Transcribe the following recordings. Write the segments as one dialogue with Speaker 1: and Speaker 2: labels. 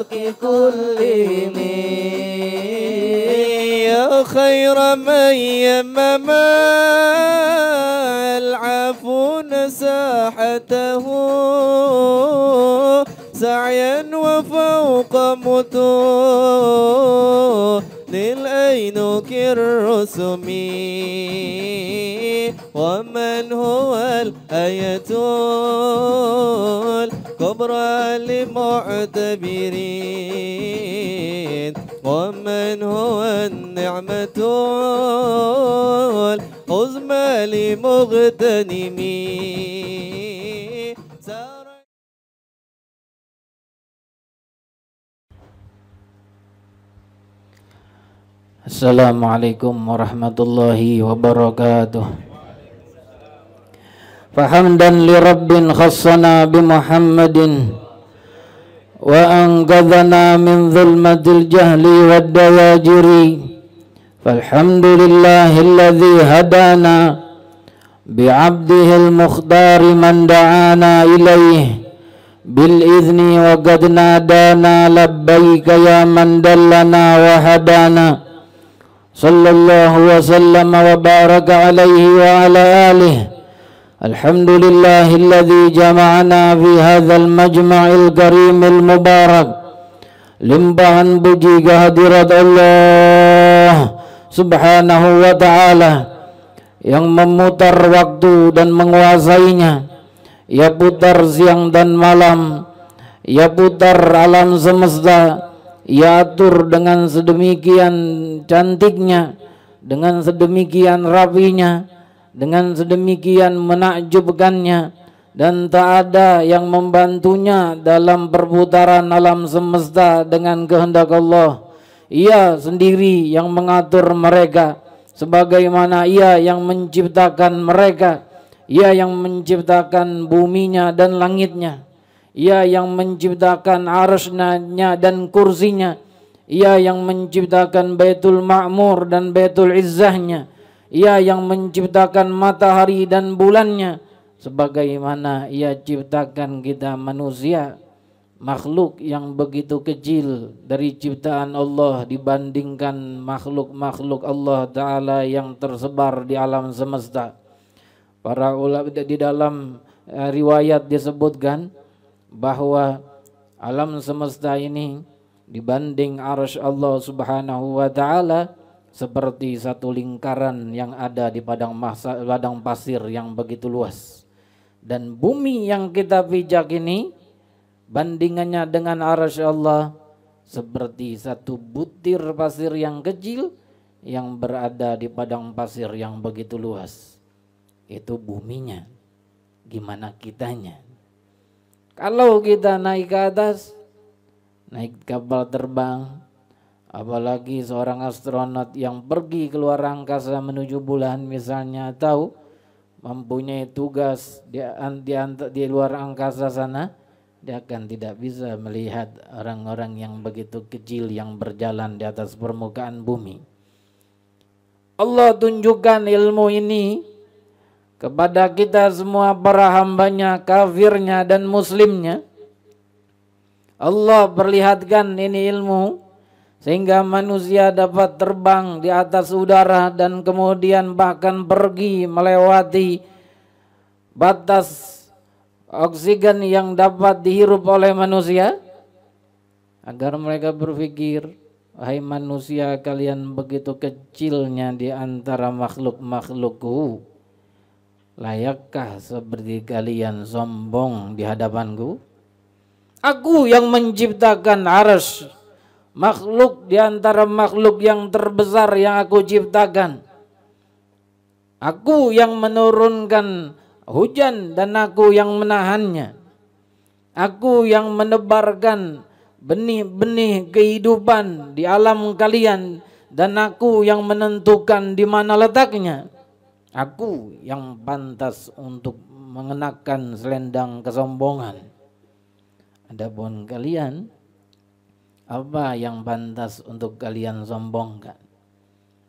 Speaker 1: الخلق كلهم يا خير من يمم العفو ساحته سعيا وفوق متو للأينك الرسم ومن هو الآية كبرى لمعتبرين ومن هو النعمة العظمى لمغتنمين
Speaker 2: السلام عليكم ورحمة الله وبركاته فحمدا لرب خصنا بمحمد وأنقذنا من ظلمة الجهل والدواجر فالحمد لله الذي هدانا بعبده المختار من دعانا إليه بالإذن وقد نادانا لبيك يا من دلنا وهدانا صلى الله وسلم وبارك عليه وعلى آله الحمد لله الذي جمعنا في هذا المجمع الكريم المبارك limpahan puji kehadirat Allah subhanahu wa yang memutar waktu dan menguasainya ya putar siang dan malam ya putar alam semesta Ya atur dengan sedemikian cantiknya dengan sedemikian rapinya dengan sedemikian menakjubkannya dan tak ada yang membantunya dalam perputaran alam semesta dengan kehendak Allah. Ia sendiri yang mengatur mereka sebagaimana ia yang menciptakan mereka. Ia yang menciptakan buminya dan langitnya. Ia yang menciptakan arusnya dan kursinya. Ia yang menciptakan Baitul Ma'mur dan Baitul Izzahnya. Ia yang menciptakan matahari dan bulannya sebagaimana ia ciptakan kita manusia makhluk yang begitu kecil dari ciptaan Allah dibandingkan makhluk-makhluk Allah taala yang tersebar di alam semesta. Para ulama di dalam eh, riwayat disebutkan bahwa alam semesta ini dibanding arasy Allah Subhanahu wa taala seperti satu lingkaran yang ada di padang masa, padang pasir yang begitu luas. Dan bumi yang kita pijak ini bandingannya dengan arasy Allah seperti satu butir pasir yang kecil yang berada di padang pasir yang begitu luas. Itu buminya. Gimana kitanya? Kalau kita naik ke atas, naik kapal terbang, Apalagi seorang astronot yang pergi keluar angkasa menuju bulan misalnya tahu mempunyai tugas di, di, di luar angkasa sana, dia akan tidak bisa melihat orang-orang yang begitu kecil yang berjalan di atas permukaan bumi. Allah tunjukkan ilmu ini kepada kita semua para hambanya, kafirnya dan muslimnya. Allah perlihatkan ini ilmu sehingga manusia dapat terbang di atas udara dan kemudian bahkan pergi melewati batas oksigen yang dapat dihirup oleh manusia agar mereka berpikir hai manusia kalian begitu kecilnya di antara makhluk-makhlukku layakkah seperti kalian sombong di hadapanku aku yang menciptakan arus makhluk di antara makhluk yang terbesar yang aku ciptakan. Aku yang menurunkan hujan dan aku yang menahannya. Aku yang menebarkan benih-benih kehidupan di alam kalian dan aku yang menentukan di mana letaknya. Aku yang pantas untuk mengenakan selendang kesombongan. Adapun kalian apa yang pantas untuk kalian sombongkan?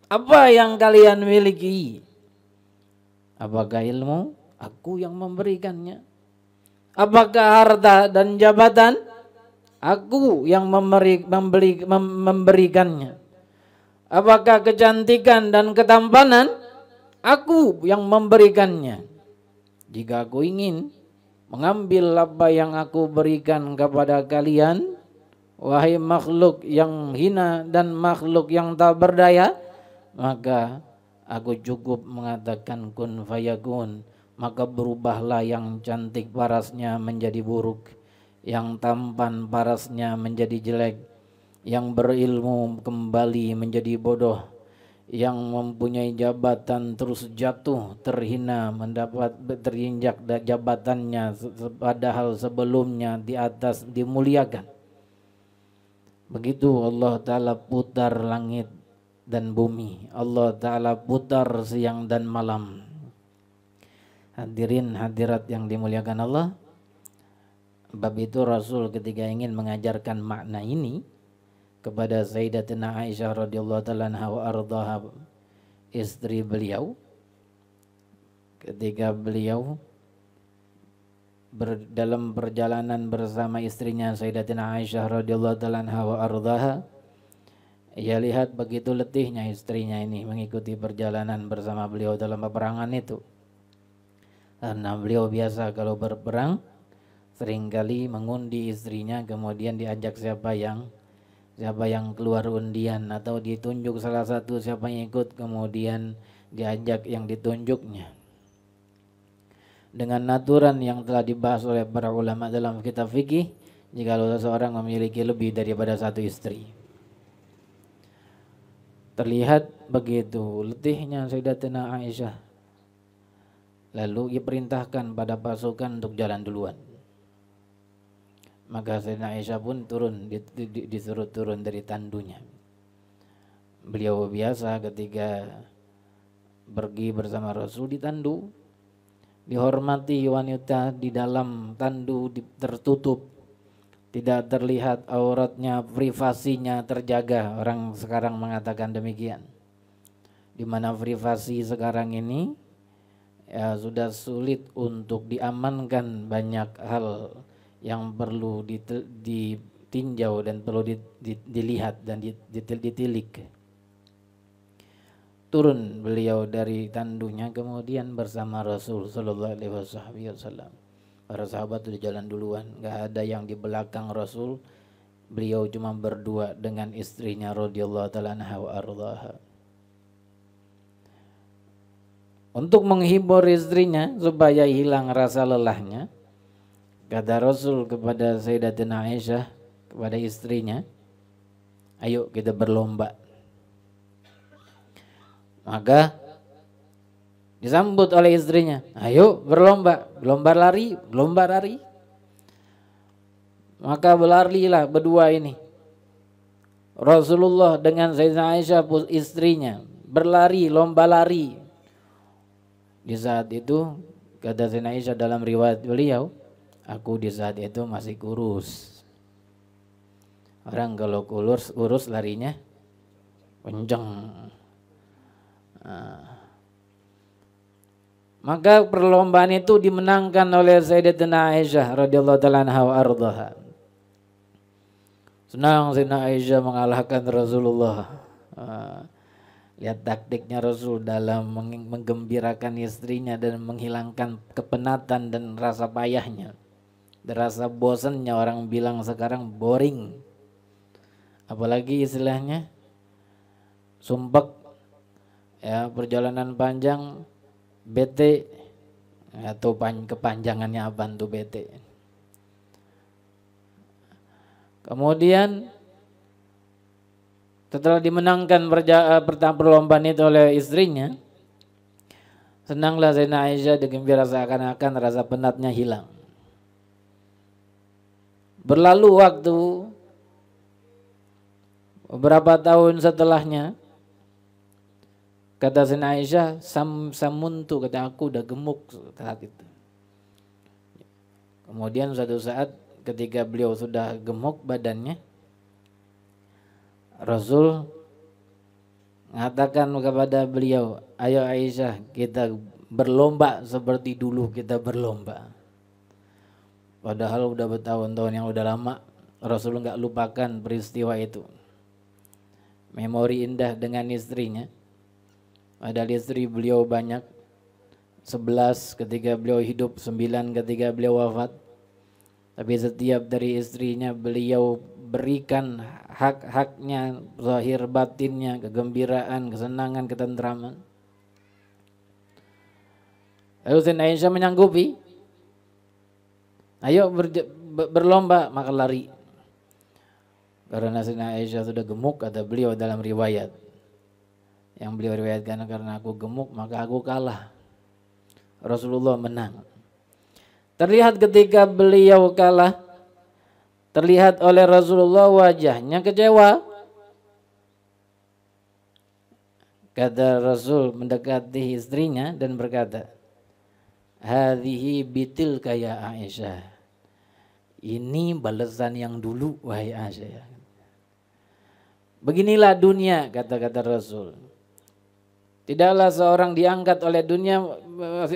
Speaker 2: Apa yang kalian miliki? Apakah ilmu? Aku yang memberikannya. Apakah harta dan jabatan? Aku yang memberi, membeli, mem, memberikannya. Apakah kecantikan dan ketampanan? Aku yang memberikannya. Jika aku ingin mengambil apa yang aku berikan kepada kalian, wahai makhluk yang hina dan makhluk yang tak berdaya, maka aku cukup mengatakan kun fayakun, maka berubahlah yang cantik parasnya menjadi buruk, yang tampan parasnya menjadi jelek, yang berilmu kembali menjadi bodoh, yang mempunyai jabatan terus jatuh terhina mendapat terinjak jabatannya padahal sebelumnya di atas dimuliakan Begitu Allah Ta'ala putar langit dan bumi. Allah Ta'ala putar siang dan malam. Hadirin hadirat yang dimuliakan Allah. Bab itu Rasul ketika ingin mengajarkan makna ini kepada Sayyidatina Aisyah radhiyallahu taala istri beliau ketika beliau ber, dalam perjalanan bersama istrinya Sayyidatina Aisyah radhiyallahu taala wa ardhaha ia lihat begitu letihnya istrinya ini mengikuti perjalanan bersama beliau dalam peperangan itu karena beliau biasa kalau berperang seringkali mengundi istrinya kemudian diajak siapa yang siapa yang keluar undian atau ditunjuk salah satu siapa yang ikut kemudian diajak yang ditunjuknya dengan aturan yang telah dibahas oleh para ulama dalam kitab fikih jika seseorang memiliki lebih daripada satu istri. Terlihat begitu letihnya Sayyidatina Aisyah. Lalu ia perintahkan pada pasukan untuk jalan duluan. Maka Sayyidatina Aisyah pun turun, disuruh turun dari tandunya. Beliau biasa ketika pergi bersama Rasul ditandu dihormati wanita di dalam tandu tertutup tidak terlihat auratnya privasinya terjaga orang sekarang mengatakan demikian di mana privasi sekarang ini ya sudah sulit untuk diamankan banyak hal yang perlu ditinjau dan perlu dilihat dan ditilik turun beliau dari tandunya kemudian bersama Rasul Shallallahu Alaihi Wasallam para sahabat sudah jalan duluan nggak ada yang di belakang Rasul beliau cuma berdua dengan istrinya Rasulullah Shallallahu Alaihi untuk menghibur istrinya supaya hilang rasa lelahnya kata Rasul kepada Sayyidatina Aisyah kepada istrinya ayo kita berlomba maka disambut oleh istrinya. Ayo berlomba, berlomba lari, berlomba lari. Maka berlari lah berdua ini. Rasulullah dengan Sayyidina Aisyah istrinya berlari, lomba lari. Di saat itu kata Sayyidina Aisyah dalam riwayat beliau, aku di saat itu masih kurus. Orang kalau kurus, kurus larinya kencang. Ah. Maka perlombaan itu dimenangkan oleh Sayyidatina Aisyah radhiyallahu taala anha wa ardhaha. Senang Sayyidina Aisyah mengalahkan Rasulullah. Ah. Lihat taktiknya Rasul dalam menggembirakan istrinya dan menghilangkan kepenatan dan rasa payahnya. rasa bosannya orang bilang sekarang boring. Apalagi istilahnya sumpek ya perjalanan panjang BT atau pan, kepanjangannya apa tuh BT kemudian setelah dimenangkan eh, pertama perlombaan itu oleh istrinya senanglah Zainal Aisyah biar seakan-akan rasa penatnya hilang berlalu waktu beberapa tahun setelahnya Kata Sina Aisyah, Sam, samuntu, kata aku udah gemuk saat itu. Kemudian suatu saat ketika beliau sudah gemuk badannya, Rasul mengatakan kepada beliau, ayo Aisyah kita berlomba seperti dulu kita berlomba. Padahal udah bertahun-tahun yang udah lama, Rasul nggak lupakan peristiwa itu. Memori indah dengan istrinya, ada istri beliau banyak sebelas ketika beliau hidup sembilan ketika beliau wafat tapi setiap dari istrinya beliau berikan hak-haknya zahir batinnya kegembiraan kesenangan ketentraman Lalu Sina Aisyah menyanggupi ayo ber, berlomba maka lari karena Sina Aisyah sudah gemuk kata beliau dalam riwayat yang beliau riwayatkan karena aku gemuk maka aku kalah. Rasulullah menang. Terlihat ketika beliau kalah, terlihat oleh Rasulullah wajahnya kecewa. Kata Rasul mendekati istrinya dan berkata, Hadihi bitil kaya Aisyah. Ini balasan yang dulu, wahai Aisyah. Beginilah dunia, kata-kata Rasul. Tidaklah seorang diangkat oleh dunia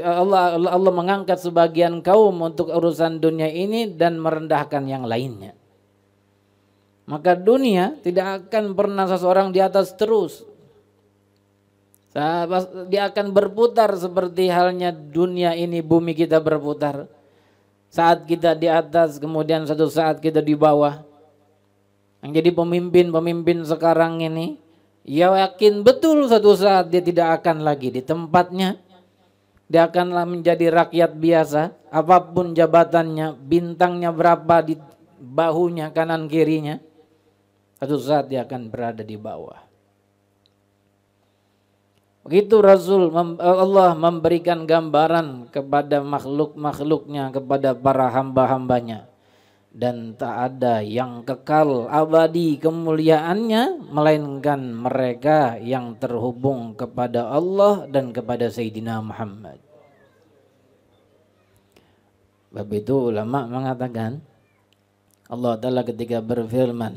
Speaker 2: Allah Allah mengangkat sebagian kaum untuk urusan dunia ini dan merendahkan yang lainnya. Maka dunia tidak akan pernah seseorang di atas terus. Dia akan berputar seperti halnya dunia ini bumi kita berputar. Saat kita di atas kemudian satu saat kita di bawah. Yang jadi pemimpin-pemimpin sekarang ini ia yakin betul suatu saat dia tidak akan lagi di tempatnya. Dia akanlah menjadi rakyat biasa, apapun jabatannya, bintangnya berapa di bahunya, kanan kirinya. Suatu saat dia akan berada di bawah. Begitu Rasul Allah memberikan gambaran kepada makhluk-makhluknya, kepada para hamba-hambanya dan tak ada yang kekal abadi kemuliaannya melainkan mereka yang terhubung kepada Allah dan kepada Sayyidina Muhammad. Bab itu ulama mengatakan Allah Ta'ala ketika berfirman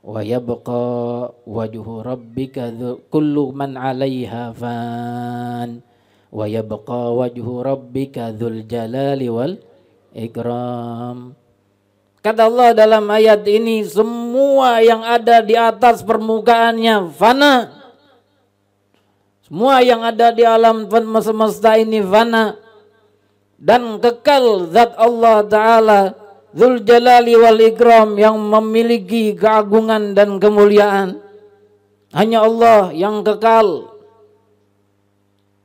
Speaker 2: wa yabqa wajhu rabbika kullu man 'alaiha fan wa yabqa wajhu rabbika dzul jalali wal ikram Kata Allah dalam ayat ini, semua yang ada di atas permukaannya fana. Semua yang ada di alam semesta ini fana. Dan kekal zat Allah Ta'ala Zul Jalali wal Ikram yang memiliki keagungan dan kemuliaan. Hanya Allah yang kekal.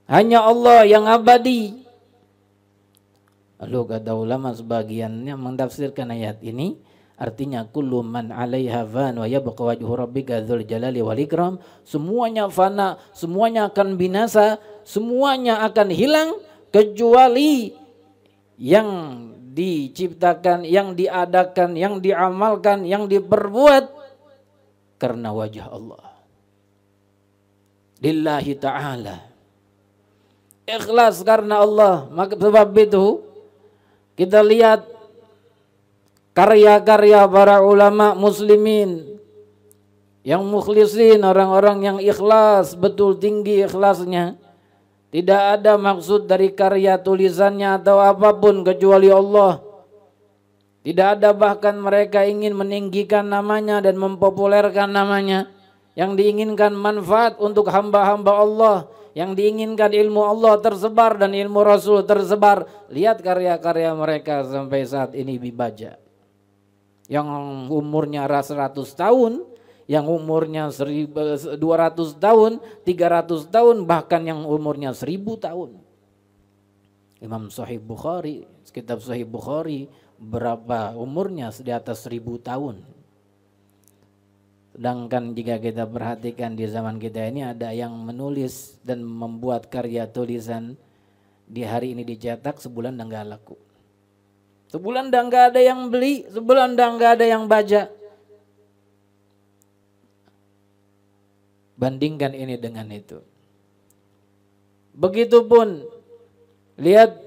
Speaker 2: Hanya Allah yang abadi kata ulama sebagiannya mendafsirkan ayat ini artinya kullu man 'alaiha fan wa yabqa wajhu rabbika dzul jalali wal ikram semuanya fana semuanya akan binasa semuanya akan hilang kecuali yang diciptakan yang diadakan yang diamalkan yang diperbuat karena wajah Allah lillahi ta'ala ikhlas karena Allah maka sebab itu kita lihat karya-karya para ulama muslimin yang mukhlisin, orang-orang yang ikhlas, betul tinggi ikhlasnya. Tidak ada maksud dari karya tulisannya atau apapun kecuali Allah. Tidak ada bahkan mereka ingin meninggikan namanya dan mempopulerkan namanya. Yang diinginkan manfaat untuk hamba-hamba Allah yang diinginkan ilmu Allah tersebar dan ilmu Rasul tersebar. Lihat karya-karya mereka sampai saat ini dibaca. Yang umurnya 100 tahun, yang umurnya 200 tahun, 300 tahun, bahkan yang umurnya 1000 tahun. Imam Sahih Bukhari, kitab Sahih Bukhari, berapa umurnya di atas 1000 tahun Sedangkan jika kita perhatikan di zaman kita ini ada yang menulis dan membuat karya tulisan di hari ini dicetak sebulan dan gak laku. Sebulan dan gak ada yang beli, sebulan dan gak ada yang baca. Bandingkan ini dengan itu. Begitupun lihat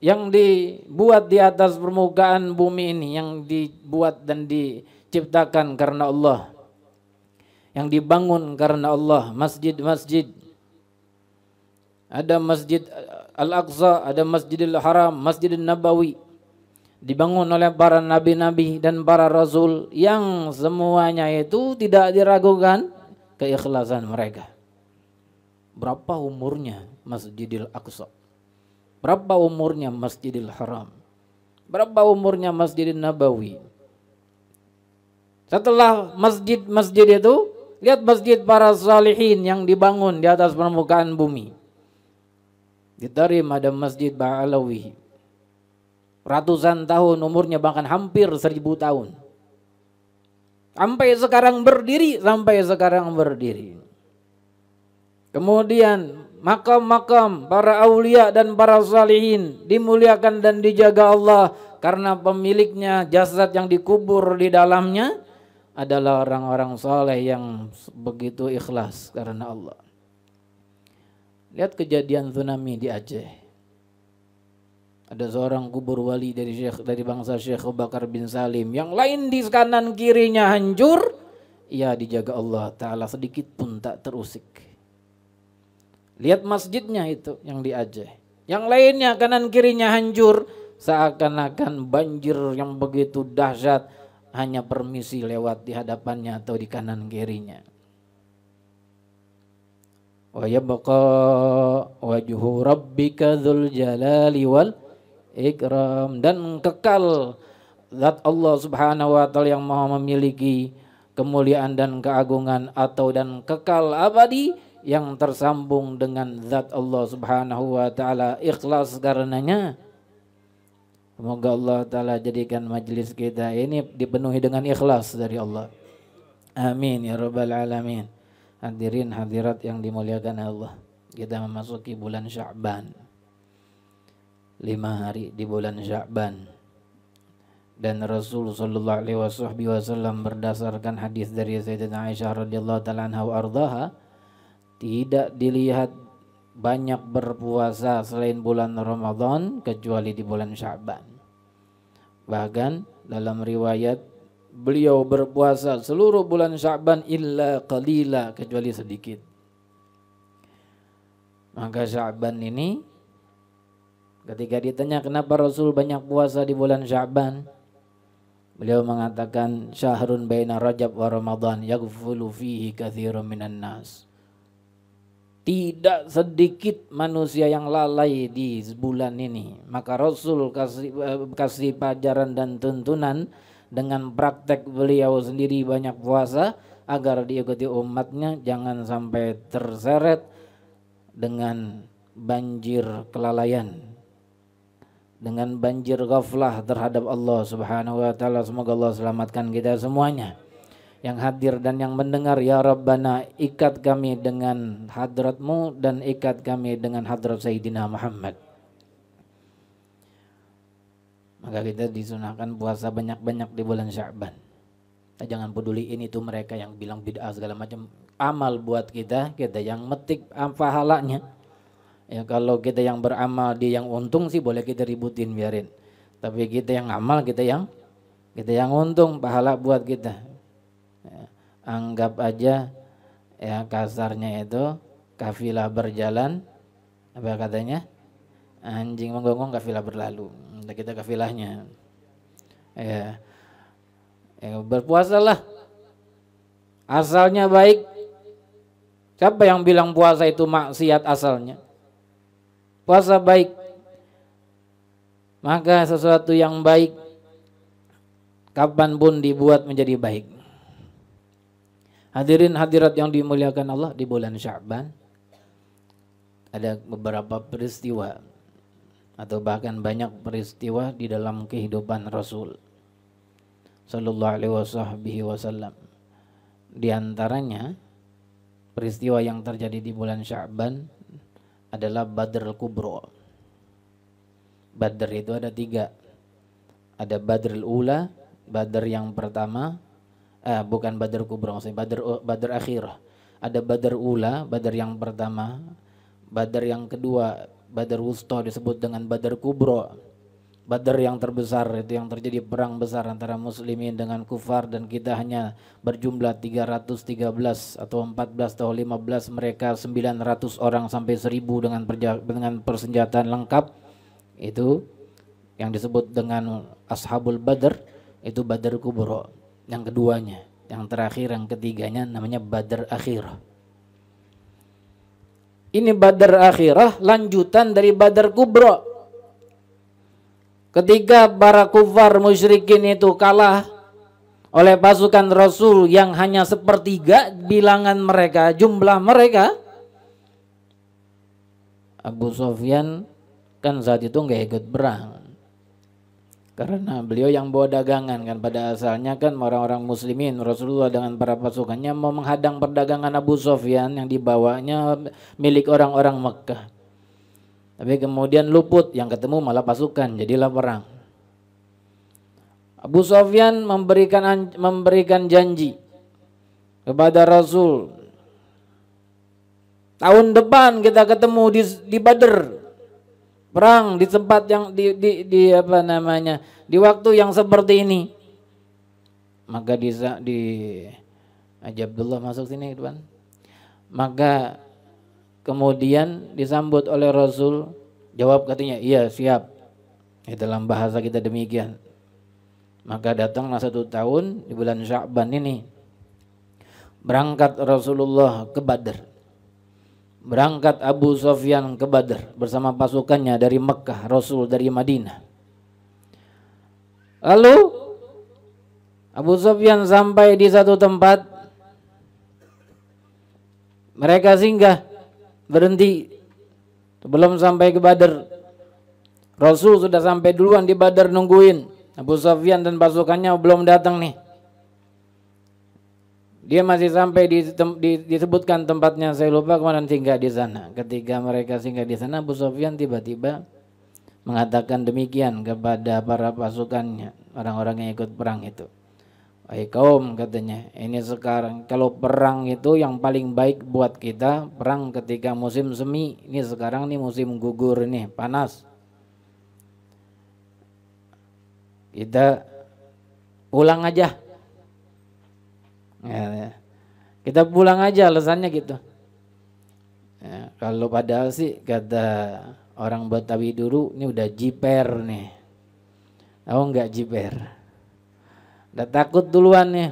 Speaker 2: yang dibuat di atas permukaan bumi ini, yang dibuat dan diciptakan karena Allah yang dibangun karena Allah, masjid-masjid. Ada Masjid Al-Aqsa, ada Masjidil Haram, Masjidil Nabawi. Dibangun oleh para nabi-nabi dan para rasul yang semuanya itu tidak diragukan keikhlasan mereka. Berapa umurnya Masjidil Aqsa? Berapa umurnya Masjidil Haram? Berapa umurnya Masjidil Nabawi? Setelah masjid-masjid itu Lihat masjid para salihin yang dibangun di atas permukaan bumi. Di ada masjid Ba'alawi. Ratusan tahun umurnya bahkan hampir seribu tahun. Sampai sekarang berdiri, sampai sekarang berdiri. Kemudian makam-makam para aulia dan para salihin dimuliakan dan dijaga Allah karena pemiliknya jasad yang dikubur di dalamnya adalah orang-orang soleh yang begitu ikhlas karena Allah. Lihat kejadian tsunami di Aceh. Ada seorang kubur wali dari Syekh dari bangsa Syekh Bakar bin Salim. Yang lain di kanan kirinya hancur, ia dijaga Allah Taala sedikit pun tak terusik. Lihat masjidnya itu yang di Aceh. Yang lainnya kanan kirinya hancur, seakan-akan banjir yang begitu dahsyat hanya permisi lewat di hadapannya atau di kanan kirinya. Wa yabqa wajhu rabbika dzul jalali wal ikram dan kekal zat Allah Subhanahu wa taala yang Maha memiliki kemuliaan dan keagungan atau dan kekal abadi yang tersambung dengan zat Allah Subhanahu wa taala ikhlas karenanya Semoga Allah Ta'ala jadikan majlis kita ini dipenuhi dengan ikhlas dari Allah. Amin ya Rabbal Alamin. Hadirin hadirat yang dimuliakan Allah. Kita memasuki bulan Sya'ban. Lima hari di bulan Sya'ban. Dan Rasul Sallallahu Wasallam berdasarkan hadis dari Sayyidina Aisyah radhiyallahu taala anha tidak dilihat banyak berpuasa selain bulan Ramadan kecuali di bulan Syaban. Bahkan dalam riwayat beliau berpuasa seluruh bulan Syaban illa qalila kecuali sedikit. Maka Syaban ini ketika ditanya kenapa Rasul banyak puasa di bulan Syaban, beliau mengatakan syahrun baina Rajab wa Ramadan yaghfulu fihi katsirun minan nas tidak sedikit manusia yang lalai di bulan ini. Maka Rasul kasih, eh, kasih pajaran dan tuntunan dengan praktek beliau sendiri banyak puasa agar diikuti umatnya jangan sampai terseret dengan banjir kelalaian dengan banjir ghaflah terhadap Allah Subhanahu wa taala semoga Allah selamatkan kita semuanya yang hadir dan yang mendengar ya Rabbana ikat kami dengan hadratmu dan ikat kami dengan hadrat Sayyidina Muhammad maka kita disunahkan puasa banyak-banyak di bulan Sya'ban kita jangan ini tuh mereka yang bilang bid'ah segala macam amal buat kita kita yang metik ah, pahalanya ya kalau kita yang beramal dia yang untung sih boleh kita ributin biarin tapi kita yang amal kita yang kita yang untung pahala buat kita anggap aja ya kasarnya itu kafilah berjalan apa katanya anjing menggonggong kafilah berlalu kita gitu kafilahnya ya, ya berpuasalah asalnya baik siapa yang bilang puasa itu maksiat asalnya puasa baik maka sesuatu yang baik kapanpun dibuat menjadi baik Hadirin hadirat yang dimuliakan Allah di bulan Syaban ada beberapa peristiwa atau bahkan banyak peristiwa di dalam kehidupan Rasul Shallallahu alaihi wasallam. Di antaranya peristiwa yang terjadi di bulan Syaban adalah Badr Kubro. Badr itu ada tiga. Ada Badr Ula, Badr yang pertama, eh, bukan badar Kubro maksudnya badar eh, badar akhir ada badar ula badar yang pertama badar yang kedua badar wusta disebut dengan badar kubro Badar yang terbesar itu yang terjadi perang besar antara muslimin dengan kufar dan kita hanya berjumlah 313 atau 14 atau 15 mereka 900 orang sampai 1000 dengan dengan persenjataan lengkap itu yang disebut dengan ashabul badar itu badar kubro yang keduanya, yang terakhir, yang ketiganya namanya badar akhirah. Ini badar akhirah lanjutan dari badar Kubro. Ketika para kufar musyrikin itu kalah oleh pasukan Rasul yang hanya sepertiga bilangan mereka, jumlah mereka, Abu Sofyan kan saat itu nggak ikut berang karena beliau yang bawa dagangan kan pada asalnya kan orang-orang muslimin Rasulullah dengan para pasukannya mau menghadang perdagangan Abu Sofyan yang dibawanya milik orang-orang Mekah tapi kemudian luput yang ketemu malah pasukan jadilah perang Abu Sofyan memberikan memberikan janji kepada Rasul tahun depan kita ketemu di, di Badr perang di tempat yang di, di, di apa namanya di waktu yang seperti ini maka di di Abdullah masuk sini kan? maka kemudian disambut oleh Rasul jawab katanya iya siap ya, dalam bahasa kita demikian maka datanglah satu tahun di bulan Sya'ban ini berangkat Rasulullah ke Badr berangkat Abu Sofyan ke Badr bersama pasukannya dari Mekkah, Rasul dari Madinah. Lalu Abu Sofyan sampai di satu tempat, mereka singgah, berhenti Belum sampai ke Badr. Rasul sudah sampai duluan di Badr nungguin. Abu Sofyan dan pasukannya belum datang nih. Dia masih sampai di, di, disebutkan tempatnya saya lupa kemana singgah di sana. Ketika mereka singgah di sana Abu Sofyan tiba-tiba mengatakan demikian kepada para pasukannya, orang-orang yang ikut perang itu. Hai kaum katanya, ini sekarang kalau perang itu yang paling baik buat kita perang ketika musim semi. Ini sekarang nih musim gugur nih, panas. Kita pulang aja Ya, ya. Kita pulang aja alasannya gitu. Ya, kalau padahal sih kata orang Betawi dulu ini udah jiper nih. Tahu nggak jiper? Udah takut duluan nih.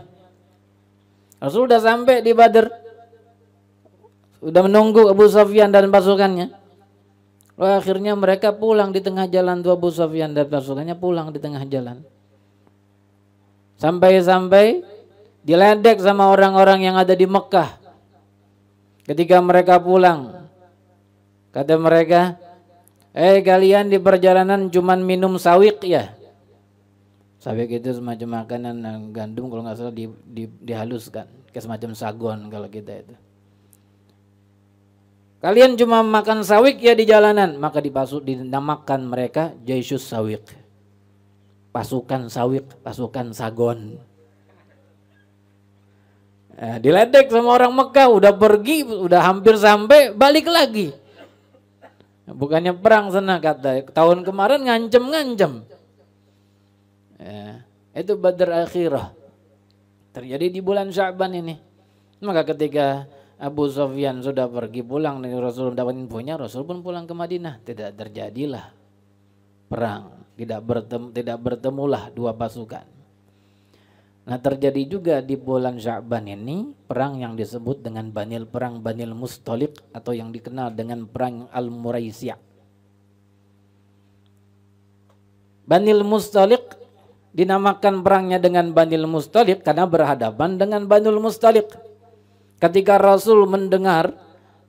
Speaker 2: Rasul udah sampai di Badr. Udah menunggu Abu Sofyan dan pasukannya. Lalu oh, akhirnya mereka pulang di tengah jalan dua Abu Sofyan dan pasukannya pulang di tengah jalan. Sampai-sampai diledek sama orang-orang yang ada di Mekah. Ketika mereka pulang, kata mereka, "Eh, kalian di perjalanan cuma minum sawik ya?" Sawik itu semacam makanan gandum kalau nggak salah di, di, dihaluskan, kayak semacam sagon kalau kita itu. Kalian cuma makan sawik ya di jalanan, maka dipasuk dinamakan mereka Jaisus Sawik. Pasukan sawik, pasukan sagon. Eh, diledek sama orang Mekah, udah pergi, udah hampir sampai, balik lagi. Bukannya perang sana kata, tahun kemarin ngancem-ngancem. Ya, itu Badar Akhirah. Terjadi di bulan Syaban ini. Maka ketika Abu Sofyan sudah pergi pulang dan Rasul mendapat infonya, Rasul pun pulang ke Madinah. Tidak terjadilah perang, tidak bertemu, tidak bertemulah dua pasukan. Nah terjadi juga di bulan Sya'ban ini perang yang disebut dengan Banil Perang Banil Mustalik atau yang dikenal dengan Perang al Muraisyah. Banil Mustalik dinamakan perangnya dengan Banil Mustalik karena berhadapan dengan Banil Mustalik. Ketika Rasul mendengar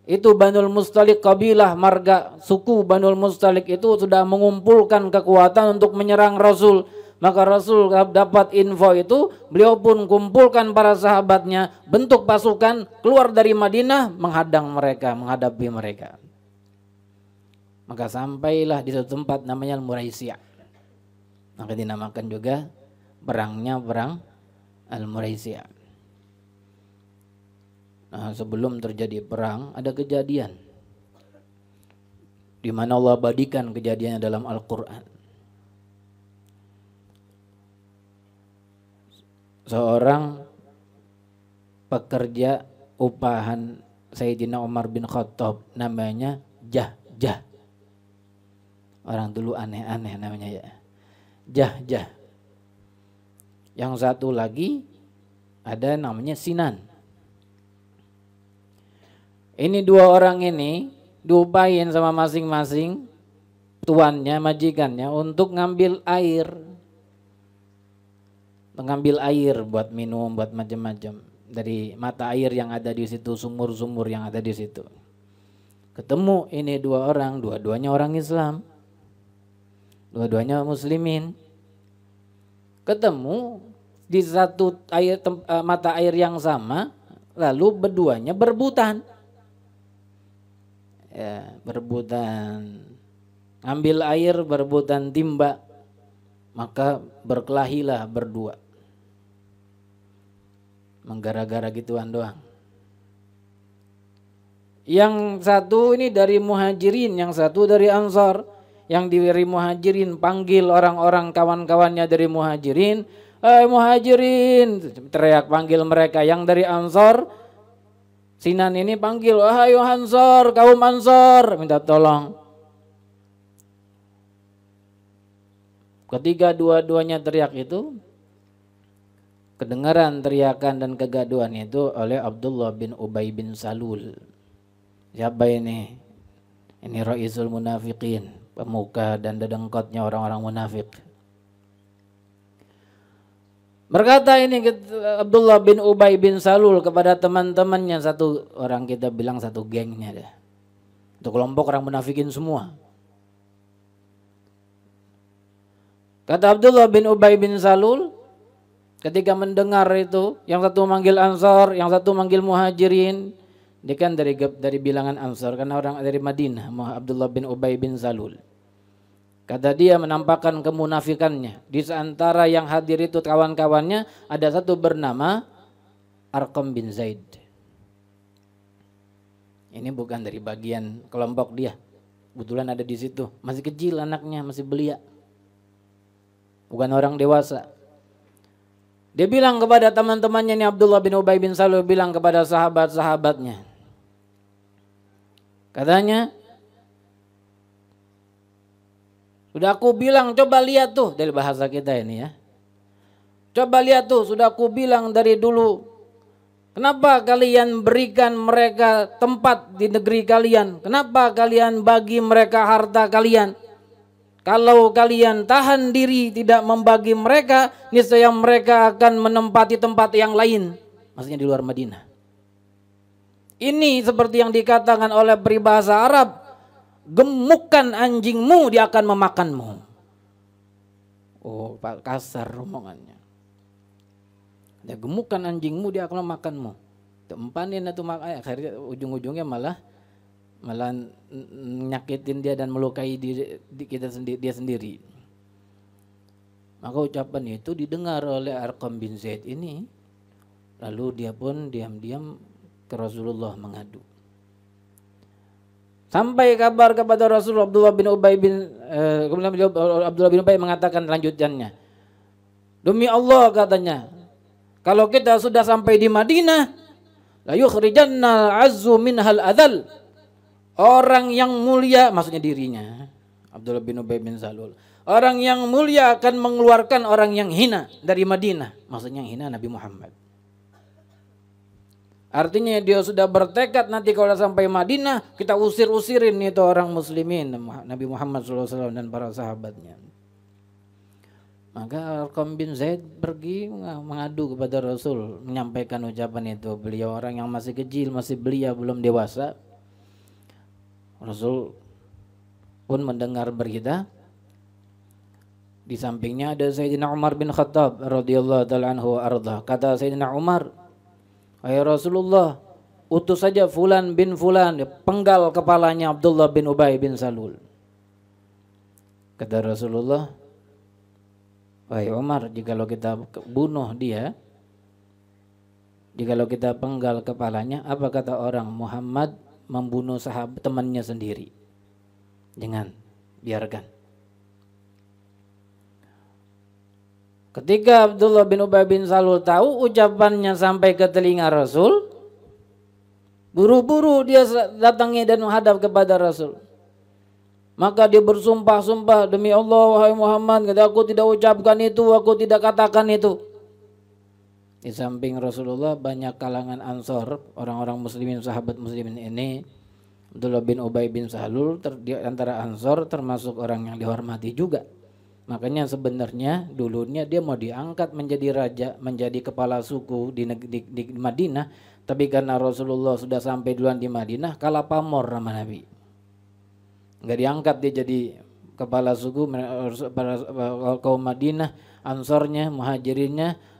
Speaker 2: itu Banul Mustalik kabilah marga suku Banul Mustalik itu sudah mengumpulkan kekuatan untuk menyerang Rasul maka Rasul dapat info itu, beliau pun kumpulkan para sahabatnya, bentuk pasukan, keluar dari Madinah, menghadang mereka, menghadapi mereka. Maka sampailah di satu tempat namanya Al-Muraisiyah. Maka dinamakan juga perangnya perang Al-Muraisiyah. Nah, sebelum terjadi perang ada kejadian di mana Allah abadikan kejadiannya dalam Al-Qur'an seorang pekerja upahan Sayyidina Umar bin Khattab namanya Jah Jah. Orang dulu aneh-aneh namanya ya. Jah Jah. Yang satu lagi ada namanya Sinan. Ini dua orang ini diupayain sama masing-masing tuannya, majikannya untuk ngambil air mengambil air buat minum, buat macam-macam dari mata air yang ada di situ, sumur-sumur yang ada di situ. Ketemu ini dua orang, dua-duanya orang Islam. Dua-duanya muslimin. Ketemu di satu air tem, eh, mata air yang sama, lalu berduanya berbutan. Ya, berbutan ambil air berbutan timba maka berkelahilah berdua menggara-gara gituan doang. Yang satu ini dari muhajirin, yang satu dari ansor. Yang dari muhajirin panggil orang-orang kawan-kawannya dari muhajirin. Eh hey, muhajirin, teriak panggil mereka. Yang dari ansor, Sinan ini panggil, wahai ansor, kaum ansor, minta tolong. Ketiga dua-duanya teriak itu, kedengaran teriakan dan kegaduhan itu oleh Abdullah bin Ubay bin Salul. Siapa ini? Ini Raisul Munafiqin, pemuka dan dedengkotnya orang-orang munafik. Berkata ini Abdullah bin Ubay bin Salul kepada teman-temannya satu orang kita bilang satu gengnya deh. Itu kelompok orang munafikin semua. Kata Abdullah bin Ubay bin Salul, Ketika mendengar itu, yang satu manggil Ansor, yang satu manggil Muhajirin. Dia kan dari dari bilangan Ansor karena orang dari Madinah, Abdullah bin Ubay bin Salul Kata dia menampakkan kemunafikannya. Di antara yang hadir itu kawan-kawannya ada satu bernama Arkom bin Zaid. Ini bukan dari bagian kelompok dia. Kebetulan ada di situ. Masih kecil anaknya, masih belia. Bukan orang dewasa. Dia bilang kepada teman-temannya ini Abdullah bin Ubay bin Salul bilang kepada sahabat-sahabatnya. Katanya, sudah aku bilang coba lihat tuh dari bahasa kita ini ya. Coba lihat tuh sudah aku bilang dari dulu. Kenapa kalian berikan mereka tempat di negeri kalian? Kenapa kalian bagi mereka harta kalian? Kalau kalian tahan diri tidak membagi mereka, niscaya mereka akan menempati tempat yang lain. Maksudnya di luar Madinah. Ini seperti yang dikatakan oleh peribahasa Arab, gemukkan anjingmu dia akan memakanmu. Oh, Pak kasar omongannya. Ya, gemukkan anjingmu dia akan memakanmu. Tempanin itu makanya eh, akhirnya ujung-ujungnya malah malah nyakitin dia dan melukai diri, kita sendiri dia sendiri maka ucapan itu didengar oleh Arkom bin Zaid ini lalu dia pun diam-diam ke Rasulullah mengadu sampai kabar kepada Rasulullah Abdullah bin Ubay bin eh, Abdullah bin Ubay mengatakan lanjutannya demi Allah katanya kalau kita sudah sampai di Madinah la yukhrijanna azzu minhal adal Orang yang mulia maksudnya dirinya Abdullah bin Ubay bin Salul. Orang yang mulia akan mengeluarkan orang yang hina dari Madinah. Maksudnya yang hina Nabi Muhammad. Artinya dia sudah bertekad nanti kalau sampai Madinah kita usir-usirin itu orang muslimin Nabi Muhammad SAW dan para sahabatnya. Maka al bin Zaid pergi mengadu kepada Rasul menyampaikan ucapan itu. Beliau orang yang masih kecil, masih belia, belum dewasa. Rasul pun mendengar berita. Di sampingnya ada Sayyidina Umar bin Khattab radhiyallahu taala anhu arda. Kata Sayyidina Umar, "Hai Rasulullah, utus saja fulan bin fulan penggal kepalanya Abdullah bin Ubay bin Salul." Kata Rasulullah, "Wahai Umar, jika lo kita bunuh dia, jika lo kita penggal kepalanya, apa kata orang Muhammad membunuh sahabat temannya sendiri. Jangan biarkan. Ketika Abdullah bin Ubay bin Salul tahu ucapannya sampai ke telinga Rasul, buru-buru dia datangi dan menghadap kepada Rasul. Maka dia bersumpah-sumpah demi Allah wahai Muhammad, kata aku tidak ucapkan itu, aku tidak katakan itu. Di samping Rasulullah banyak kalangan ansor, orang-orang muslimin, sahabat muslimin ini Abdullah bin Ubay bin Salul ter, di antara ansor termasuk orang yang dihormati juga. Makanya sebenarnya dulunya dia mau diangkat menjadi raja, menjadi kepala suku di, di, di Madinah. Tapi karena Rasulullah sudah sampai duluan di Madinah, kalah pamor sama Nabi. Nggak diangkat dia jadi kepala suku kalau eh, kaum Madinah, ansornya, muhajirinnya,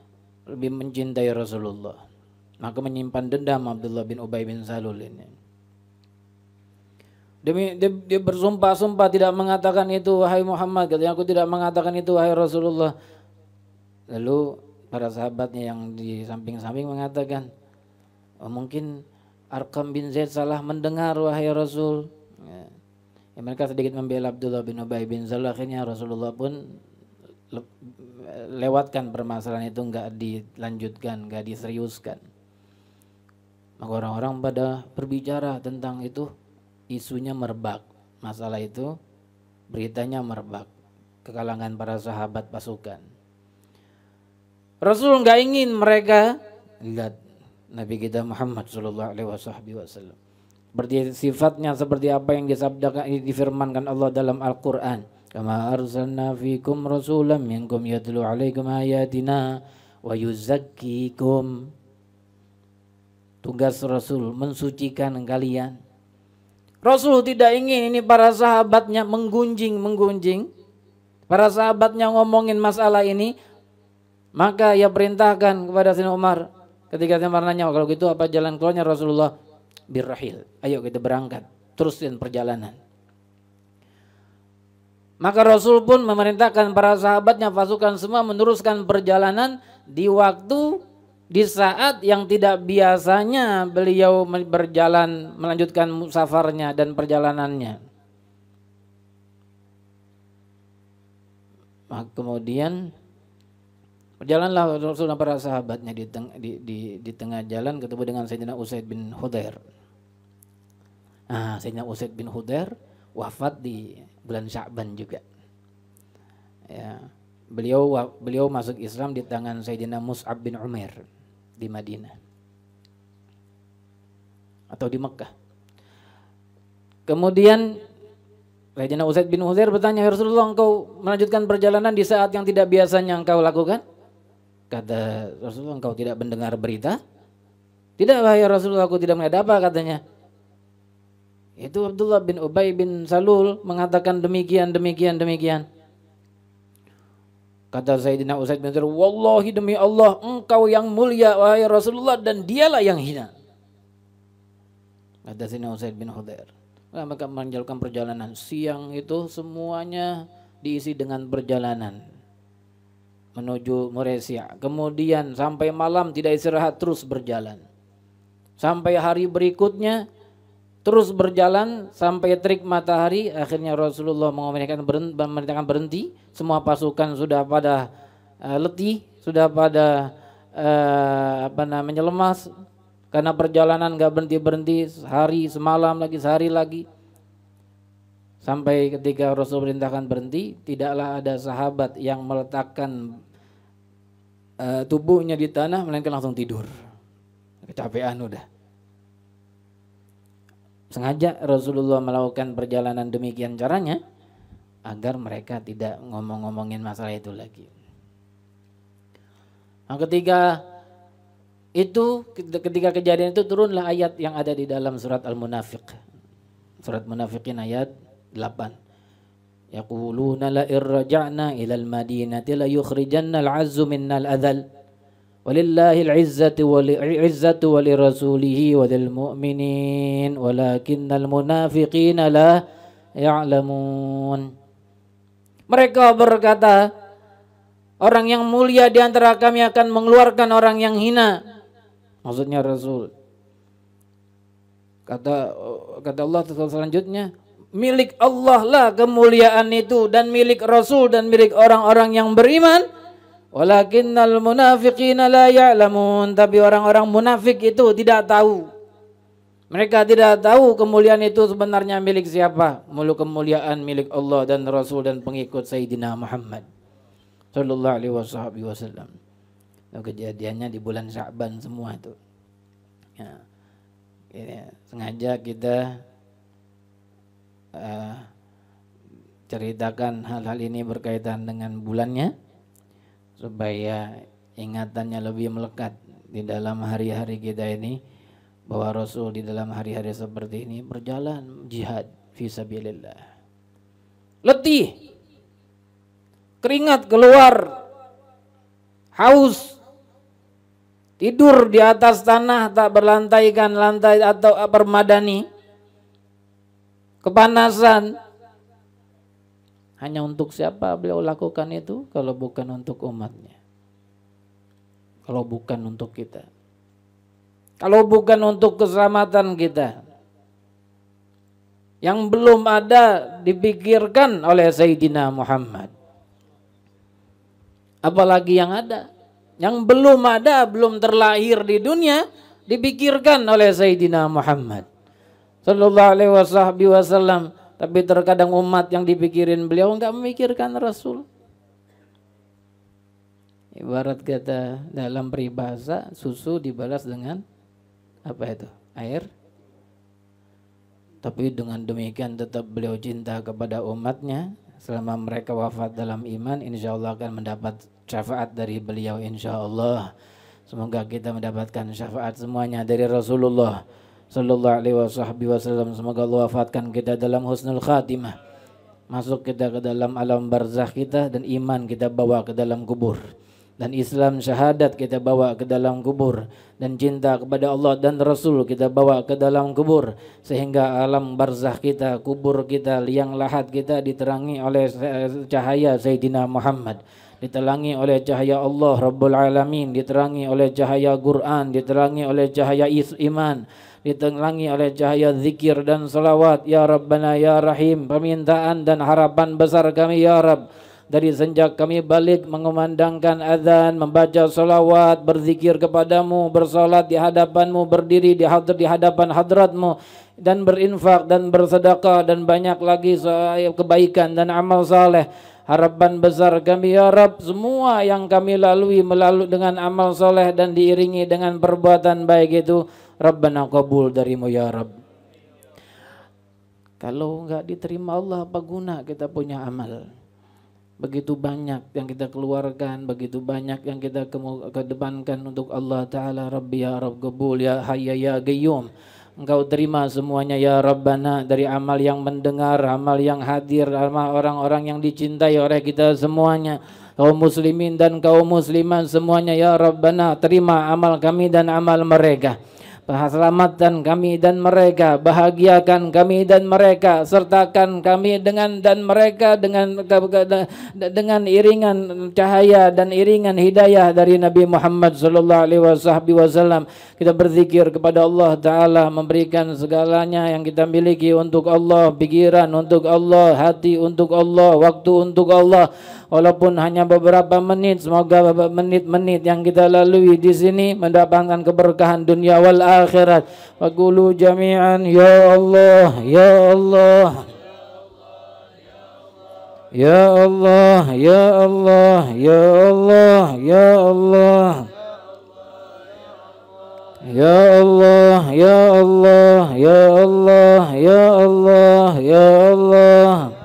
Speaker 2: lebih mencintai Rasulullah. Maka menyimpan dendam Abdullah bin Ubay bin Salul ini. Demi, dia, dia bersumpah-sumpah tidak mengatakan itu wahai Muhammad. Katanya aku tidak mengatakan itu wahai Rasulullah. Lalu para sahabatnya yang di samping-samping mengatakan oh, mungkin Arkam bin Zaid salah mendengar wahai Rasul. Ya. Ya, mereka sedikit membela Abdullah bin Ubay bin Salul akhirnya Rasulullah pun lewatkan permasalahan itu nggak dilanjutkan, nggak diseriuskan. Maka orang-orang pada berbicara tentang itu, isunya merebak. Masalah itu beritanya merebak ke kalangan para sahabat pasukan. Rasul nggak ingin mereka lihat Nabi kita Muhammad Shallallahu Alaihi Wasallam. Berarti sifatnya seperti apa yang disabdakan difirmankan Allah dalam Al Quran. كما أرسلنا فيكم رسولا منكم يتلو عليكم آياتنا ويزكيكم Tugas Rasul mensucikan kalian. Rasul tidak ingin ini para sahabatnya menggunjing, menggunjing. Para sahabatnya ngomongin masalah ini. Maka ia perintahkan kepada Sina Umar. Ketika Sina Umar nanya, kalau gitu apa jalan keluarnya Rasulullah? Birrahil, ayo kita berangkat. Terusin perjalanan. Maka Rasul pun memerintahkan para sahabatnya pasukan semua meneruskan perjalanan di waktu di saat yang tidak biasanya beliau berjalan melanjutkan safarnya dan perjalanannya. Maka kemudian berjalanlah Rasul dan para sahabatnya di, teng di, di, di tengah jalan ketemu dengan Sayyidina Usaid bin Hudair. Nah, Sayyidina Usaid bin Hudair wafat di bulan Sya'ban juga. Ya, beliau beliau masuk Islam di tangan Sayyidina Mus'ab bin Umair di Madinah atau di Mekah. Kemudian Sayyidina Usaid bin Huzair bertanya, ya Rasulullah engkau melanjutkan perjalanan di saat yang tidak biasanya engkau lakukan? Kata Rasulullah engkau tidak mendengar berita? Tidak, wahai ya Rasulullah aku tidak melihat apa katanya. Itu Abdullah bin Ubay bin Salul mengatakan demikian, demikian, demikian. Kata Sayyidina Usaid bin Zaid, Wallahi demi Allah, engkau yang mulia, wahai Rasulullah, dan dialah yang hina. Kata Sayyidina Usaid bin Hudair. Maka menjalankan perjalanan. Siang itu semuanya diisi dengan perjalanan menuju Muresia. Kemudian sampai malam tidak istirahat terus berjalan. Sampai hari berikutnya terus berjalan sampai terik matahari akhirnya Rasulullah memerintahkan berhenti, berhenti semua pasukan sudah pada uh, letih sudah pada uh, apa namanya lemas karena perjalanan nggak berhenti berhenti hari semalam lagi sehari lagi sampai ketika Rasul perintahkan berhenti tidaklah ada sahabat yang meletakkan uh, tubuhnya di tanah melainkan langsung tidur kecapean udah Sengaja Rasulullah melakukan perjalanan demikian caranya agar mereka tidak ngomong-ngomongin masalah itu lagi. Nah, ketiga itu ketika kejadian itu turunlah ayat yang ada di dalam surat Al-Munafiq. Surat Munafiqin ayat 8. Yaquluna la irja'na al madinati la yukhrijanna al-'azzu al adhal Walillahil izzatu wal rasulihi wa lil mu'minin walakinnal munafiqina Mereka berkata, orang yang mulia di antara kami akan mengeluarkan orang yang hina. Maksudnya Rasul. Kata kata Allah selanjutnya, milik Allah lah kemuliaan itu dan milik Rasul dan milik orang-orang yang beriman Walakinnal munafiqina la ya'lamun. Tapi orang-orang munafik itu tidak tahu. Mereka tidak tahu kemuliaan itu sebenarnya milik siapa. Mulu kemuliaan milik Allah dan Rasul dan pengikut Sayyidina Muhammad. Sallallahu alaihi wasallam. Kejadiannya di bulan Sya'ban semua itu. Ya. Ini, sengaja kita uh, ceritakan hal-hal ini berkaitan dengan bulannya supaya ingatannya lebih melekat di dalam hari-hari kita ini bahwa Rasul di dalam hari-hari seperti ini berjalan jihad visabilillah letih keringat keluar haus tidur di atas tanah tak berlantaikan lantai atau permadani kepanasan hanya untuk siapa beliau lakukan itu kalau bukan untuk umatnya. Kalau bukan untuk kita. Kalau bukan untuk keselamatan kita. Yang belum ada dipikirkan oleh Sayyidina Muhammad. Apalagi yang ada. Yang belum ada, belum terlahir di dunia, dipikirkan oleh Sayyidina Muhammad. Sallallahu alaihi wasallam tapi terkadang umat yang dipikirin beliau nggak memikirkan Rasul. Ibarat kata dalam peribahasa susu dibalas dengan apa itu? Air. Tapi dengan demikian tetap beliau cinta kepada umatnya selama mereka wafat dalam iman insya Allah akan mendapat syafaat dari beliau insya Allah. Semoga kita mendapatkan syafaat semuanya dari Rasulullah sallallahu alaihi wasallam semoga Allah wafatkan kita dalam husnul khatimah masuk kita ke dalam alam barzah kita dan iman kita bawa ke dalam kubur dan Islam syahadat kita bawa ke dalam kubur dan cinta kepada Allah dan Rasul kita bawa ke dalam kubur sehingga alam barzah kita kubur kita liang lahat kita diterangi oleh cahaya Sayyidina Muhammad diterangi oleh cahaya Allah Rabbul Alamin diterangi oleh cahaya Quran diterangi oleh cahaya iman ditenglangi oleh cahaya zikir dan salawat ya rabbana ya rahim permintaan dan harapan besar kami ya rab dari sejak kami balik mengumandangkan azan, membaca salawat, berzikir kepadamu, bersolat di hadapanmu, berdiri di hadapan hadratmu, dan berinfak dan bersedekah dan banyak lagi kebaikan dan amal saleh. Harapan besar kami ya Rabb semua yang kami lalui melalui dengan amal soleh dan diiringi dengan perbuatan baik itu Rabbana kabul darimu ya Rab Kalau nggak diterima Allah apa guna kita punya amal? Begitu banyak yang kita keluarkan, begitu banyak yang kita kedepankan untuk Allah Ta'ala Rabbi ya Rab kabul ya hayya ya gayyum. Engkau terima semuanya ya Rabbana dari amal yang mendengar, amal yang hadir, amal orang-orang yang dicintai oleh kita semuanya. Kaum muslimin dan kaum muslimat semuanya ya Rabbana terima amal kami dan amal mereka. Selamat dan kami dan mereka bahagiakan kami dan mereka sertakan kami dengan dan mereka dengan dengan iringan cahaya dan iringan hidayah dari Nabi Muhammad SAW. kita berzikir kepada Allah taala memberikan segalanya yang kita miliki untuk Allah pikiran untuk Allah hati untuk Allah waktu untuk Allah walaupun hanya beberapa menit semoga menit-menit yang kita lalui di sini mendapatkan keberkahan dunia wal akhirat
Speaker 3: Fakulu jami'an ya Allah ya Allah Ya Allah ya Allah ya Allah ya Allah Ya Allah ya Allah ya Allah ya Allah ya Allah, ya Allah.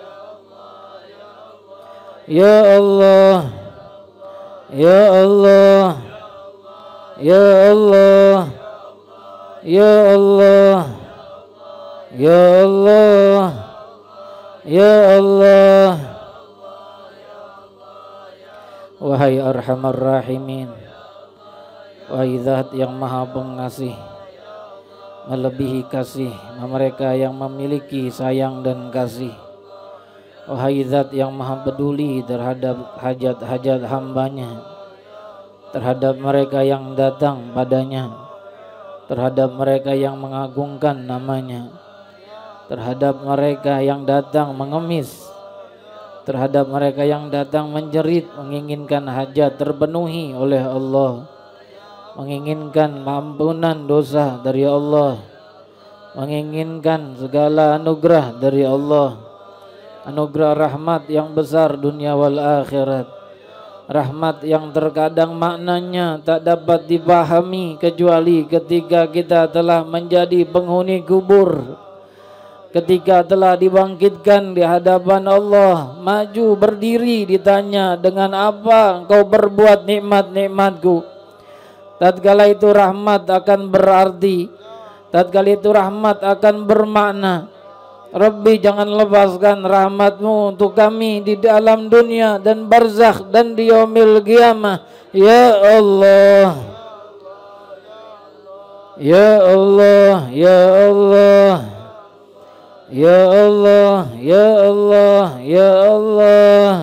Speaker 3: Ya Allah, Ya Allah, Ya Allah, Ya Allah, Ya Allah, Ya Allah,
Speaker 2: wahai arhamar rahimin wahai zat yang maha pengasih melebihi kasih mereka yang memiliki sayang dan kasih Wahai oh, zat yang maha peduli terhadap hajat-hajat hambanya Terhadap mereka yang datang padanya Terhadap mereka yang mengagungkan namanya Terhadap mereka yang datang mengemis Terhadap mereka yang datang menjerit Menginginkan hajat terpenuhi oleh Allah Menginginkan ampunan dosa dari Allah Menginginkan segala anugerah dari Allah anugerah rahmat yang besar dunia wal akhirat rahmat yang terkadang maknanya tak dapat dipahami kecuali ketika kita telah menjadi penghuni kubur ketika telah dibangkitkan di hadapan Allah maju berdiri ditanya dengan apa engkau berbuat nikmat-nikmatku tatkala itu rahmat akan berarti tatkala itu rahmat akan bermakna Rabbi jangan lepaskan rahmatmu untuk kami di dalam dunia dan
Speaker 3: barzakh dan di yaumil qiyamah ya Allah ya Allah ya Allah ya Allah ya Allah ya Allah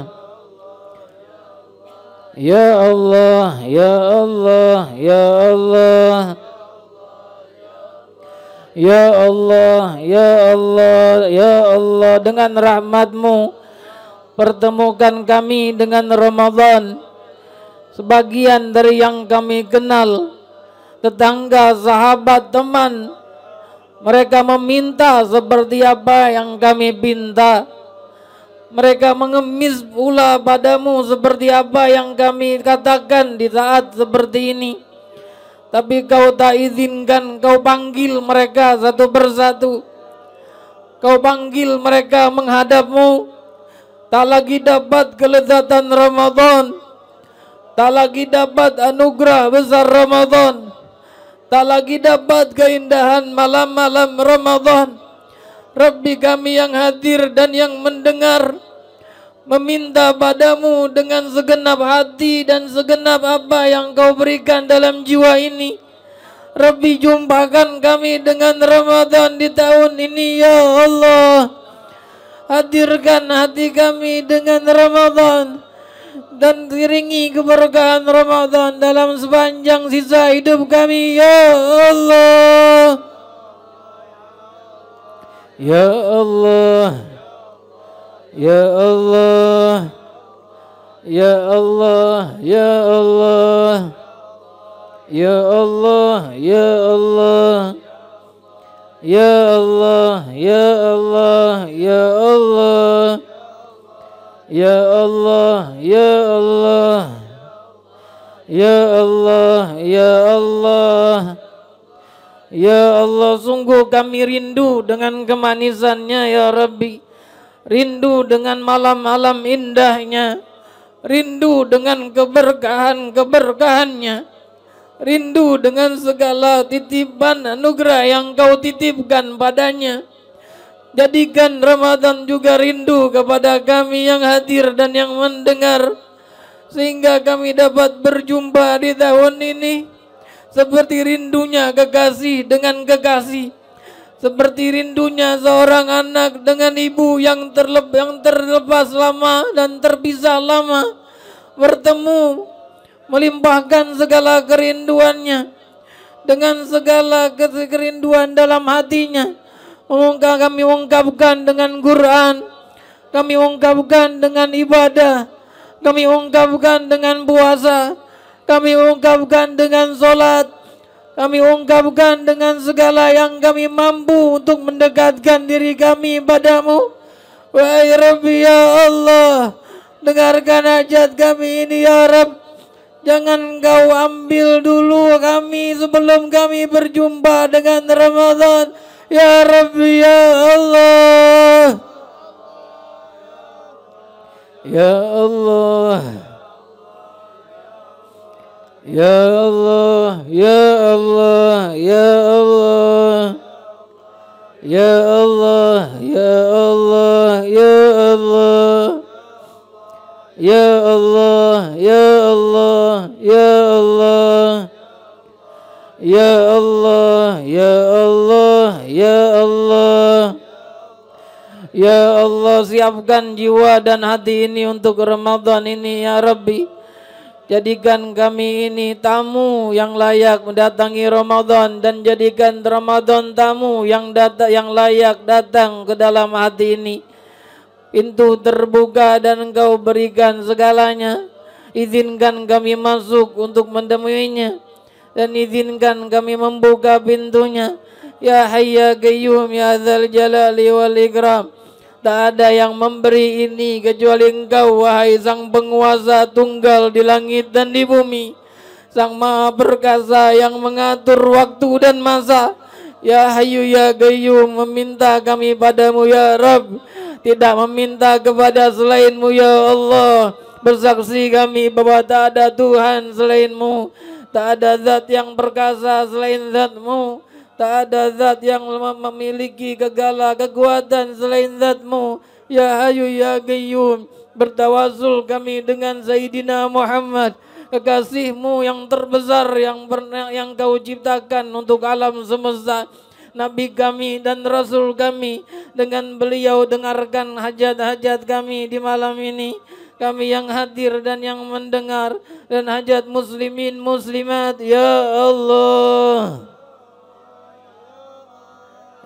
Speaker 3: ya Allah ya Allah ya Allah, ya Allah. Ya Allah, Ya Allah,
Speaker 2: Ya Allah dengan rahmatmu pertemukan kami dengan Ramadan sebagian dari yang kami kenal tetangga, sahabat, teman mereka meminta seperti apa yang kami pinta mereka mengemis pula padamu seperti apa yang kami katakan di saat seperti ini tapi kau tak izinkan kau panggil mereka satu persatu kau panggil mereka menghadapmu tak lagi dapat kelezatan Ramadan tak lagi dapat anugerah besar Ramadan tak lagi dapat keindahan malam-malam Ramadan Rabbi kami yang hadir dan yang mendengar meminta padamu dengan segenap hati dan segenap apa yang kau berikan dalam jiwa ini. Rabbi jumpakan kami dengan Ramadan di tahun ini ya Allah. Hadirkan hati kami dengan Ramadan dan iringi keberkahan Ramadan dalam sepanjang sisa hidup kami
Speaker 3: ya Allah. Ya Allah. Ya Allah Ya Allah Ya Allah Ya Allah Ya Allah Ya Allah Ya Allah Ya Allah Ya Allah Ya Allah Ya Allah Ya Allah
Speaker 2: Ya Allah sungguh kami rindu dengan kemanisannya ya Rabbi rindu dengan malam-malam indahnya, rindu dengan keberkahan-keberkahannya, rindu dengan segala titipan anugerah yang kau titipkan padanya. Jadikan Ramadan juga rindu kepada kami yang hadir dan yang mendengar sehingga kami dapat berjumpa di tahun ini seperti rindunya kekasih dengan kekasih seperti rindunya seorang anak dengan ibu yang, terlep, yang terlepas lama dan terpisah lama bertemu melimpahkan segala kerinduannya dengan segala kerinduan dalam hatinya kami ungkapkan dengan Quran kami ungkapkan dengan ibadah kami ungkapkan dengan puasa kami ungkapkan dengan solat kami ungkapkan dengan segala yang kami mampu untuk mendekatkan diri kami padamu. Wahai Rabbi ya Allah, dengarkan ajat kami ini ya Rabb. Jangan kau ambil dulu kami sebelum kami berjumpa dengan Ramadan. Ya Rabbi ya
Speaker 3: Allah. Ya Allah. Ya Allah, Ya Allah, Ya Allah. Ya Allah, Ya Allah, Ya Allah. Ya Allah, Ya Allah, Ya Allah. Ya Allah, Ya Allah, Ya Allah.
Speaker 2: Ya Allah, siapkan jiwa dan hati ini untuk Ramadan ini ya Rabbi. Jadikan kami ini tamu yang layak mendatangi Ramadan dan jadikan Ramadan tamu yang datang yang layak datang ke dalam hati ini. Pintu terbuka dan engkau berikan segalanya. Izinkan kami masuk untuk menemuinya dan izinkan kami membuka pintunya. Ya Hayya Qayyum Ya Dzal Jalali wal Ikram. Tak ada yang memberi ini kecuali engkau wahai sang penguasa tunggal di langit dan di bumi. Sang maha perkasa yang mengatur waktu dan masa. Ya Hayu Ya Gayu meminta kami padamu Ya Rab. Tidak meminta kepada selainmu Ya Allah. Bersaksi kami bahwa tak ada Tuhan selainmu. Tak ada zat yang perkasa selain zatmu. Tak ada zat yang memiliki kegala kekuatan selain zatmu. Ya Hayu Ya Qayyum. Bertawazul kami dengan Zaidina Muhammad. Kekasihmu yang terbesar yang pernah yang kau ciptakan untuk alam semesta. Nabi kami dan Rasul kami dengan beliau dengarkan hajat-hajat kami di malam ini kami yang hadir dan yang mendengar dan hajat muslimin muslimat ya Allah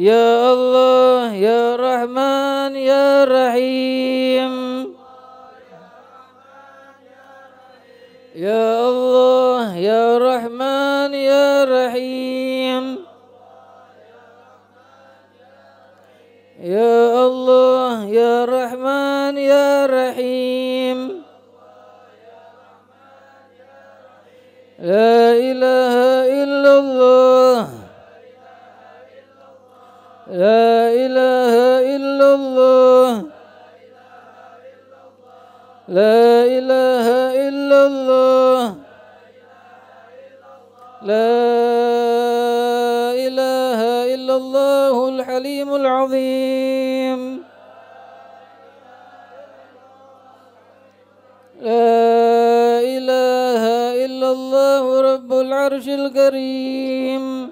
Speaker 3: يا الله يا رحمن يا رحيم يا الله يا رحمن يا رحيم يا الله يا رحمن يا رحيم لا إله إلا الله لا
Speaker 2: إله إلا الله الحليم العظيم لا إله إلا الله رب العرش
Speaker 3: الكريم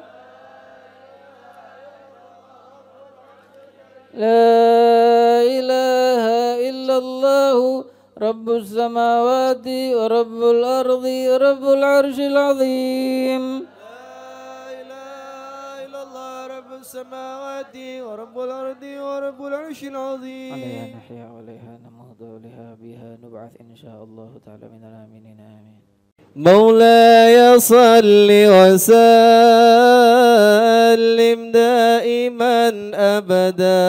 Speaker 3: لا إله إلا الله رب
Speaker 2: السماوات ورب الأرض ورب العرش العظيم لا
Speaker 1: إله إلا الله رب السماوات ورب الأرض ورب العرش العظيم عليها
Speaker 2: نحيا وعليها نموت وعليها بها نبعث إن شاء الله تعالى من الآمنين
Speaker 1: آمين مولاي صل وسلم دائما أبدا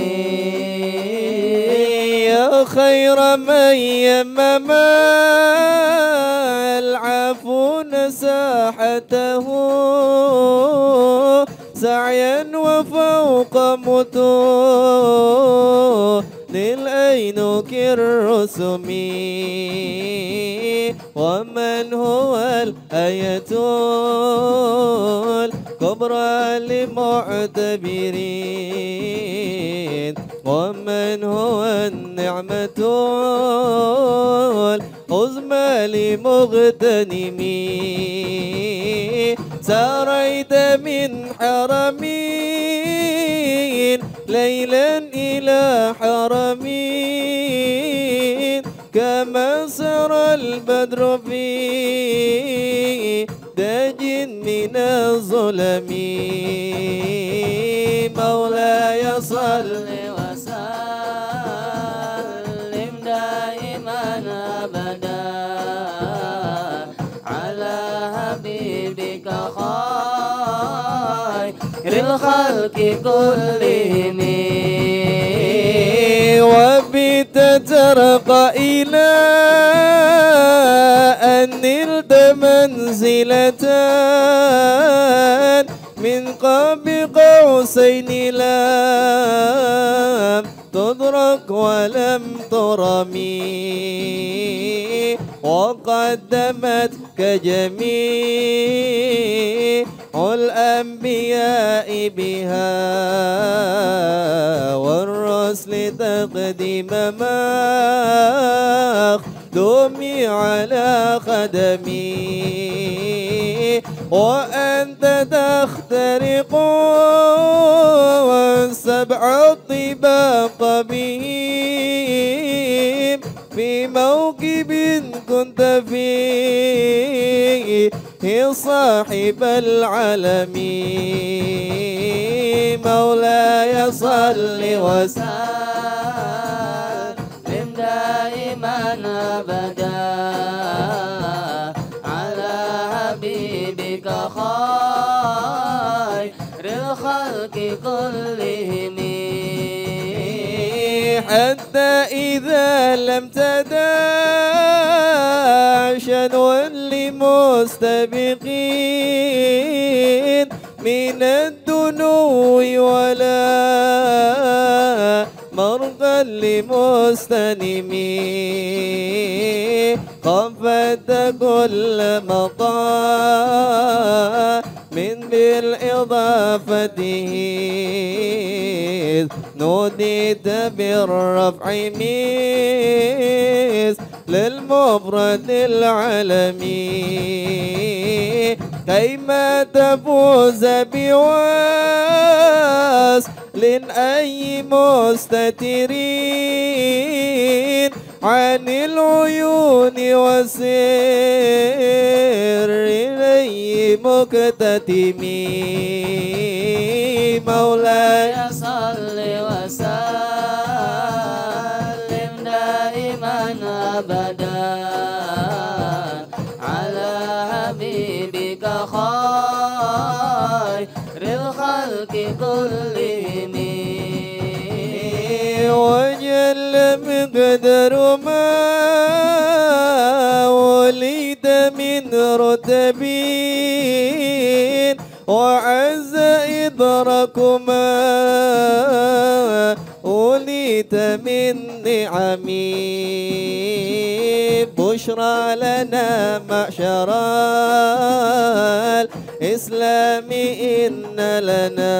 Speaker 1: رميم من العفو نساحته سعيا وفوق متون للأينك الرسم ومن هو الآية الكبرى لمعتبرين ومن هو نعمة مالي مغتنمي ساريت من حرمين ليلا إلى حرمين كما سرى البدر في داج من الظلم مولاي صلي
Speaker 4: أبدا على حبيبك خير الخلق كلهم
Speaker 1: وبي تترقى إلى أن نلت منزلة من قاب قوسين لا ولم ترمي وقدمت كجميع الأنبياء بها والرسل تقدم ما دمي على خدمي وأنت تخترق والسبع الطباق به أحب يا صاحب العالمين مولاي صل
Speaker 4: وسلم دائما أبدا على حبيبك خير الخلق كلهم
Speaker 1: حتى إذا لم تدام وسلوا لمستبقين من الدنو ولا مرضى لمستنمين قفت كل مطار من بالإضافة نوديت بالرفع من للمفرد العالمي كيما تفوز بواس لأي مستترين عن العيون وسر لي مكتتمين مولاي
Speaker 4: صلى أبدا على حبيبك خير الخلق كلهم
Speaker 1: وجل مقدر ما وليت من رتبين وعز إدرك ما أوليت من نعمين بشرى لنا معشر الإسلام إن لنا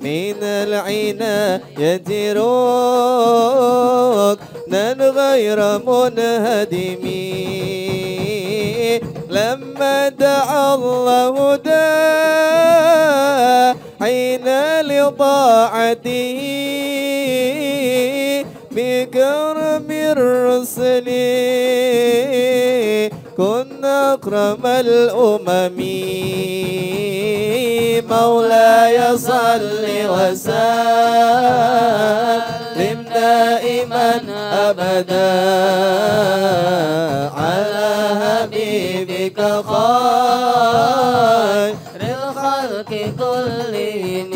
Speaker 1: من العناية ركنا غير منهدمين لما دعا الله دا حين لطاعته بكرم الرسل كن أكرم الأمم مولاي صل وسلم
Speaker 4: دائما أبدا على حبيبك خير الخلق كلهم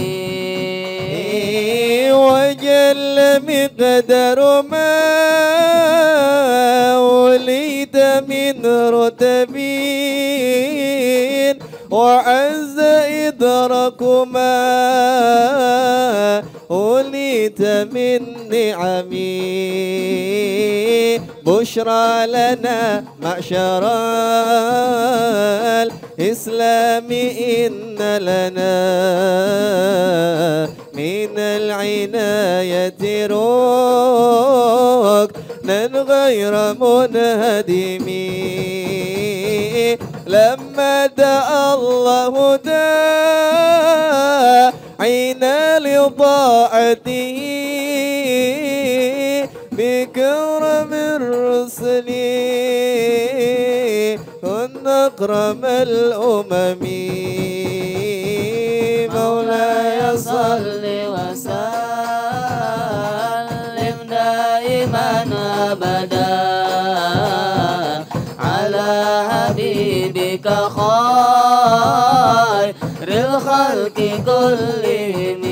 Speaker 4: وجل
Speaker 1: مقدر ما المتبين وعز إدراكما أوليت من نعم بشرى لنا معشر الإسلام إن لنا من العناية ركنا غير منهدم لما دعا الله عينا لطاعته بكرم الرسل كن أكرم الأمم
Speaker 4: الخلق كلهم